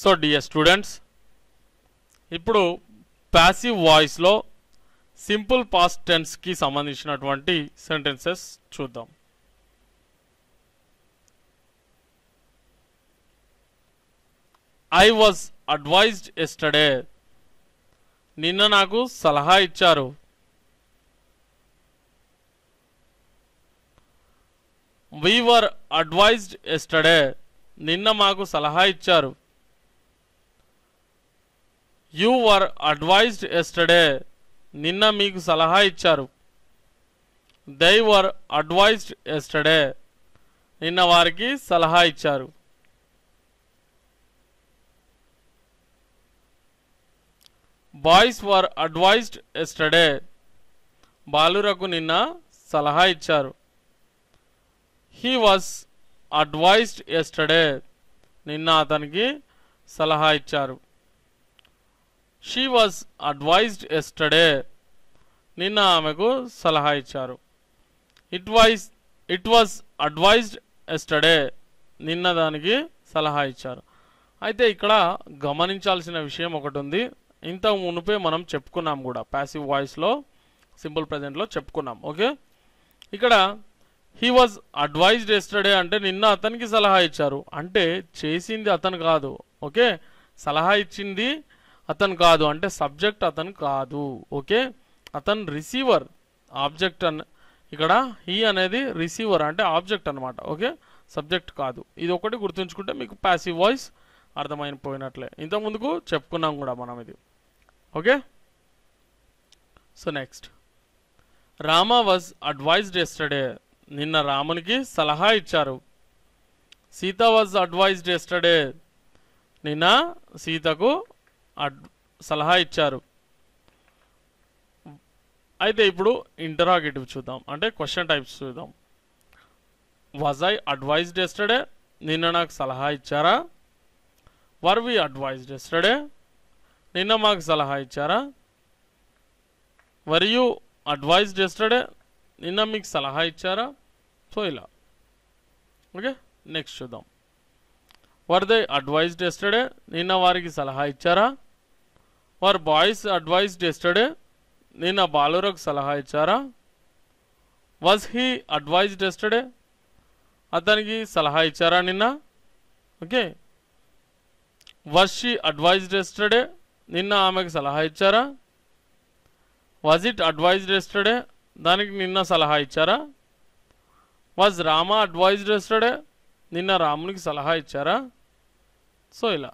so dear students ఇప్పుడు passive వాయిస్లో simple past టెన్స్కి సంబంధించినటువంటి సెంటెన్సెస్ చూద్దాం ఐ వాజ్ అడ్వైజ్డ్ ఎస్టర్డే నిన్న నాకు సలహా ఇచ్చారు వీ వర్ అడ్వైజ్డ్ ఎస్టర్డే నిన్న మాకు సలహా ఇచ్చారు యూ వర్ అడ్వైజ్డ్ ఎస్టర్డే నిన్న మీకు సలహా ఇచ్చారు దై వర్ అడ్వైజ్డ్ ఎస్టర్డే నిన్న వారికి సలహా ఇచ్చారు బాయ్స్ వర్ అడ్వైజ్డ్ ఎస్టర్డే బాలురకు నిన్న సలహా ఇచ్చారు హీ వాస్ అడ్వైజ్డ్ ఎస్టర్డే నిన్న అతనికి సలహా ఇచ్చారు షీ వాజ్ అడ్వైజ్డ్ ఎస్టర్డే నిన్న ఆమెకు సలహా ఇచ్చారు it was it was advised yesterday నిన్న దానికి సలహా ఇచ్చారు అయితే ఇక్కడ గమనించాల్సిన విషయం ఒకటి ఉంది ఇంత మునిపే మనం చెప్పుకున్నాం కూడా ప్యాసివ్ వాయిస్లో సింపుల్ ప్రజెంట్లో చెప్పుకున్నాం ఓకే ఇక్కడ హీ వాజ్ అడ్వైజ్డ్ ఎస్టర్డే అంటే నిన్న అతనికి సలహా ఇచ్చారు అంటే చేసింది అతను కాదు ఓకే సలహా ఇచ్చింది అతను కాదు అంటే సబ్జెక్ట్ అతను కాదు ఓకే అతను రిసీవర్ ఆబ్జెక్ట్ అన్ ఇక్కడ హీ అనేది రిసీవర్ అంటే ఆబ్జెక్ట్ అనమాట ఓకే సబ్జెక్ట్ కాదు ఇది ఒకటి గుర్తుంచుకుంటే మీకు ప్యాసివ్ వాయిస్ అర్థమైపోయినట్లే ఇంతకుముందుకు చెప్పుకున్నాం కూడా మనం ఇది okay so next Rama was advised yesterday నిన్న రామునికి సలహా ఇచ్చారు సీత వాజ్ అడ్వైజ్డ్ ఎస్టర్డే నిన్న సీతకు సలహా ఇచ్చారు అయితే ఇప్పుడు ఇంటరాగేటివ్ చూద్దాం అంటే క్వశ్చన్ టైప్స్ చూద్దాం వాజ్ ఐ అడ్వైజ్డ్ ఎస్టర్డే నిన్న నాకు సలహా ఇచ్చారా వర్ వి అడ్వైజ్డ్ ఎస్టర్డే నిన్న మాకు సలహా ఇచ్చారా వర్ యూ అడ్వైజ్డ్ ఎస్టర్డే నిన్న మీకు సలహా ఇచ్చారా సో ఇలా ఓకే నెక్స్ట్ చూద్దాం వర్ దే అడ్వైజ్డ్ ఎస్టర్డే నిన్న వారికి సలహా ఇచ్చారా వర్ బాయ్స్ అడ్వైజ్డ్ ఎస్టర్డే నేను ఆ బాలురకు సలహా ఇచ్చారా వాజ్ హీ అడ్వైజ్డ్ ఎస్టర్డే అతనికి సలహా ఇచ్చారా నిన్న okay was she advised yesterday నిన్న ఆమెకు సలహా ఇచ్చారా వాజ్ ఇట్ అడ్వైజ్డ్ ఎస్టర్డే దానికి నిన్న సలహా ఇచ్చారా వాజ్ రామా అడ్వైజ్డ్ ఎస్టర్డే నిన్న రామునికి సలహా ఇచ్చారా సో ఇలా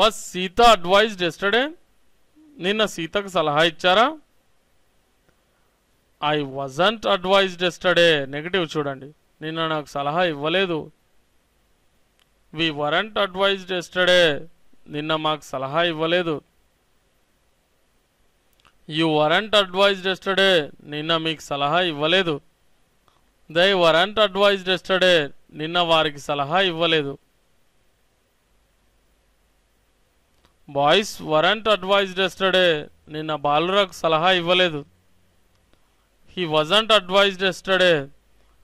వాజ్ సీత అడ్వైజ్డ్ ఎస్టర్డే నిన్న సీతకు సలహా ఇచ్చారా I wasn't advised yesterday negative చూడండి నిన్న నాకు సలహా ఇవ్వలేదు వి వరంట్ అడ్వైజ్డ్ ఎస్టర్డే నిన్న మాకు సలహా ఇవ్వలేదు యు వరంట్ అడ్వైజ్డ్ ఎస్టర్డే నిన్న మీకు సలహా ఇవ్వలేదు దై వరంట్ అడ్వైజ్డ్ ఎస్టర్డే నిన్న వారికి సలహా ఇవ్వలేదు బాయ్స్ వరంట్ అడ్వైజ్డ్ ఎస్టర్డే నిన్న బాలురాకు సలహా ఇవ్వలేదు హీ వజంట్ అడ్వైజ్డ్ ఎస్టర్డే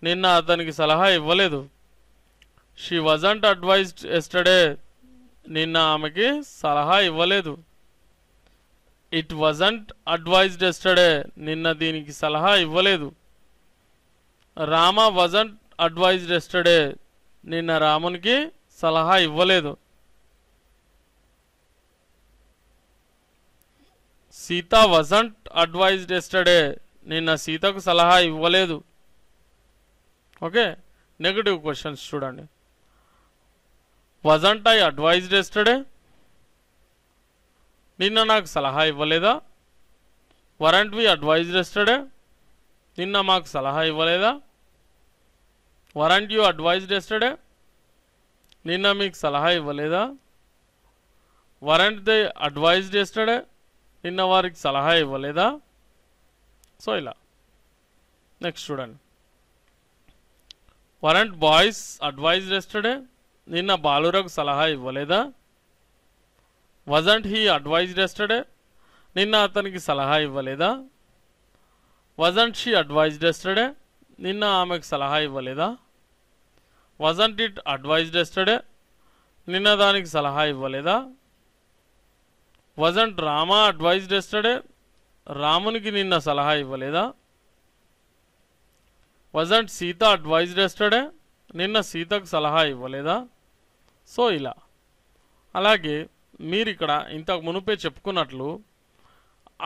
నిన్న అతనికి సలహా ఇవ్వలేదు షీ వజంట్ అడ్వైజ్డ్ ఎస్టర్డే నిన్న ఆమెకి సలహా ఇవ్వలేదు ఇట్ వజంట్ అడ్వైజ్డ్ ఎస్టర్డే నిన్న దీనికి సలహా ఇవ్వలేదు రామ వజంట్ అడ్వైజ్డ్ ఎస్టర్డే నిన్న రామునికి సలహా ఇవ్వలేదు సీత వజంట్ అడ్వైజ్డ్ ఎస్టర్డే నిన్న సీతకు సలహా ఇవ్వలేదు ఓకే నెగటివ్ క్వశ్చన్స్ చూడండి వజంట్ ఐ అడ్వైజ్డ్ ఎస్టర్డే నిన్న నాకు సలహా ఇవ్వలేదా వరంట్ వి అడ్వైజ్డ్ ఎస్టర్డే నిన్న మాకు సలహా ఇవ్వలేదా వరంట్ యూ అడ్వైజ్డ్ ఎస్టర్డే నిన్న మీకు సలహా ఇవ్వలేదా వరంట్ దే అడ్వైజ్డ్ ఎస్టర్డే ನಿನ್ನ ವಾರಿಗೆ ಸಲಹಾ ಇವಲೇದ ಸೋ ಇಲ್ಲ next student weren't boys advise yesterday ನಿನ್ನ ಬಾಲುರಗ್ ಸಲಹಾ ಇವಲೇದ ವಜಂಟ್ ಹೀ ಅಡ್ವೈಸ್ ಎಸ್ಟಡೆ ನಿನ್ನ ಆತನಿಗೆ ಸಲಹಾ ಇವಲೇದ ವಜಂಟ್ ಶಿ ಅಡ್ವೈಸ್ಡ್ ಎಸ್ಟಡೆ ನಿನ್ನ ಆಮಕ್ಕೆ ಸಲಹಾ ಇವಲೇದ ವಜಂಟ್ ಇಟ್ ಅಡ್ವೈಸ್ ಎಸ್ಟಡೆ ನಿನ್ನ ದಾನಿಗೆ ಸಲಹಾ ಇವೇದಾ వజంట్ రామా అడ్వైజ్డ్ చేస్తాడే రామునికి నిన్న సలహా ఇవ్వలేదా వజంట్ సీత అడ్వైజ్డ్ చేస్తాడే నిన్న సీతకు సలహా ఇవ్వలేదా సో ఇలా అలాగే మీరు ఇక్కడ ఇంతకు మునుపే చెప్పుకున్నట్లు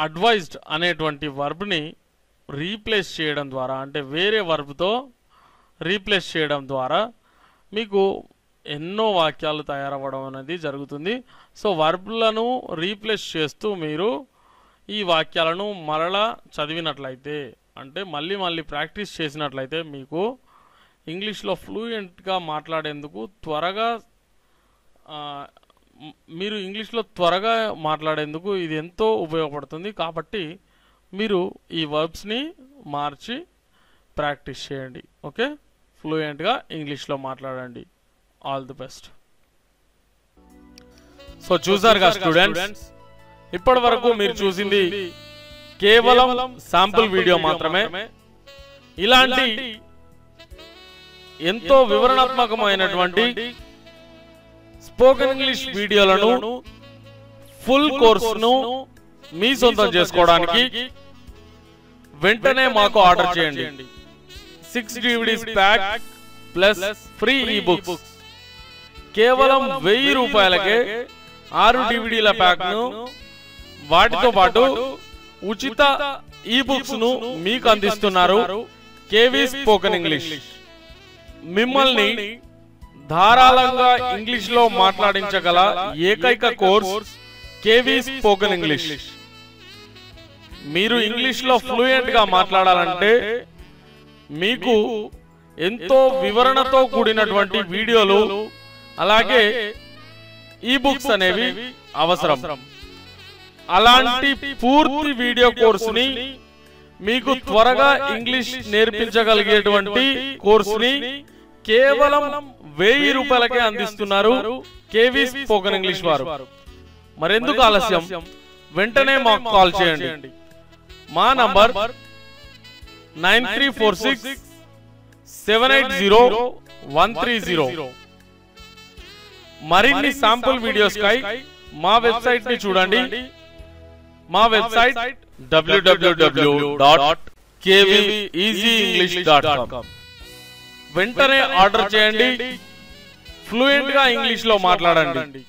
అడ్వైజ్డ్ అనేటువంటి వర్బ్ని రీప్లేస్ చేయడం ద్వారా అంటే వేరే వర్బ్తో రీప్లేస్ చేయడం ద్వారా మీకు ఎన్నో వాక్యాలు తయారవ్వడం అనేది జరుగుతుంది సో వర్బ్లను రీప్లేస్ చేస్తూ మీరు ఈ వాక్యాలను మరలా చదివినట్లయితే అంటే మళ్ళీ మళ్ళీ ప్రాక్టీస్ చేసినట్లయితే మీకు ఇంగ్లీష్లో ఫ్లూయెంట్గా మాట్లాడేందుకు త్వరగా మీరు ఇంగ్లీష్లో త్వరగా మాట్లాడేందుకు ఇది ఎంతో ఉపయోగపడుతుంది కాబట్టి మీరు ఈ వర్బ్స్ని మార్చి ప్రాక్టీస్ చేయండి ఓకే ఫ్లూయెంట్గా ఇంగ్లీష్లో మాట్లాడండి ఆల్ ది బెస్ట్ సో చూసారుగా స్టూడెంట్స్ ఇప్పటి వరకు మీరు చూసింది కేవలం శాంపుల్ వీడియో మాత్రమే ఇలాంటి ఎంతో వివరణాత్మకమైనటువంటి స్పోకెన్ ఇంగ్లీష్ వీడియోలను ఫుల్ కోర్సును మీ సొంతం చేసుకోవడానికి వెంటనే మాకు ఆర్డర్ చేయండి six DVDs pack plus free e books కేవలం వెయ్యి రూపాయలకే ఆరు డివిడీల ప్యాక్ను వాటితో పాటు ఉచిత ఈ బుక్స్ ను మీకు అందిస్తున్నారు కేవీ స్పోకెన్ ఇంగ్లీష్ మిమ్మల్ని ధారాళంగా ఇంగ్లీష్ లో మాట్లాడించగల ఏకైక కోర్స్ కేవీ స్పోకెన్ ఇంగ్లీష్ మీరు ఇంగ్లీష్ లో ఫ్లూయెంట్ గా మాట్లాడాలంటే మీకు ఎంతో వివరణతో కూడినటువంటి వీడియోలు అలాగే ఈ బుక్స్ అనేవి అవసరం అలాంటి పూర్తి వీడియో ని మీకు త్వరగా ఇంగ్లీష్ నేర్పించగలిగేటువంటి ని కేవలం వెయ్యి రూపాయలకే అందిస్తున్నారు కేవీ స్పోకన్ ఇంగ్లీష్ వారు మరెందుకు ఆలస్యం వెంటనే మాకు కాల్ చేయండి మా number nine three four six seven eight zero one three zero మరిన్ని శాంపుల్ వీడియోస్ కై మా వెబ్సైట్ ని చూడండి మా వెబ్సైట్ డబ్ల్యూడబ్ల్యూడబ్ల్యూ ఇంగ్లీష్ వెంటనే ఆర్డర్ చేయండి ఫ్లూయెంట్ గా ఇంగ్లీష్ లో మాట్లాడండి